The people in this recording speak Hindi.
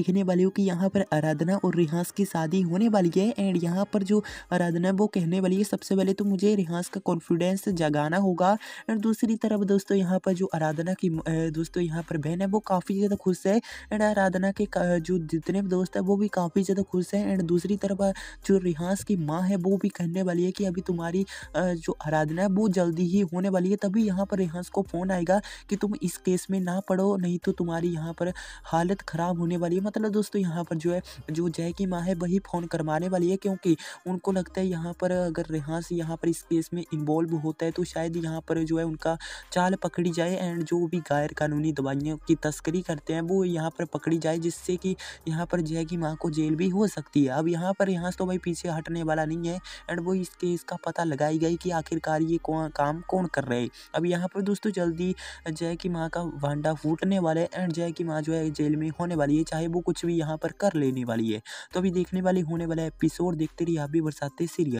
देखने वाले हो कि यहाँ पर आराधना और रिहास की शादी होने वाली है एंड यहाँ पर जो आराधना वो कहने वाली है सबसे पहले तो मुझे रिहास का कॉन्फिडेंस जगाना होगा एंड दूसरी तरफ दोस्तों यहाँ पर जो आराधना की दोस्तों यहाँ पर बहन है वो काफ़ी ज़्यादा खुश है एंड आराधना के जो जितने दोस्त है वो भी काफ़ी ज़्यादा खुश हैं एंड दूसरी तरफ जो रिहास की माँ है वो भी कहने वाली है कि अभी तुम्हारी जो आराधना है वो जल्दी ही होने वाली है तभी यहाँ पर रिहास को फ़ोन आएगा कि तुम इस केस में ना पढ़ो नहीं तो तुम्हारी यहाँ पर हालत ख़राब होने वाली है मतलब दोस्तों यहाँ पर जो है जो जय की माँ है वही फ़ोन करवाने वाली है क्योंकि उनको लगता है यहाँ पर अगर रेहान से यहाँ पर इस केस में इन्वॉल्व होता है तो शायद यहाँ पर जो है उनका चाल पकड़ी जाए एंड जो भी गैर कानूनी दवाइयों की तस्करी करते हैं वो यहाँ पर पकड़ी जाए जिससे कि यहाँ पर जय की माँ को जेल भी हो सकती है अब यहाँ पर यहाँ से तो भाई पीछे हटने वाला नहीं है एंड वो इस केस का पता लगाई गई कि आखिरकार ये कौन काम कौन कर रहे अब यहाँ पर दोस्तों जल्दी जय की माँ का वांडा फूटने वाला है एंड जय की माँ जो है जेल में होने वाली है चाहे वो कुछ भी यहाँ पर कर लेने वाली है तो अभी देखने वाली होने वाला एपिसोड देखते रहिए आप भी बरसाते सीरियल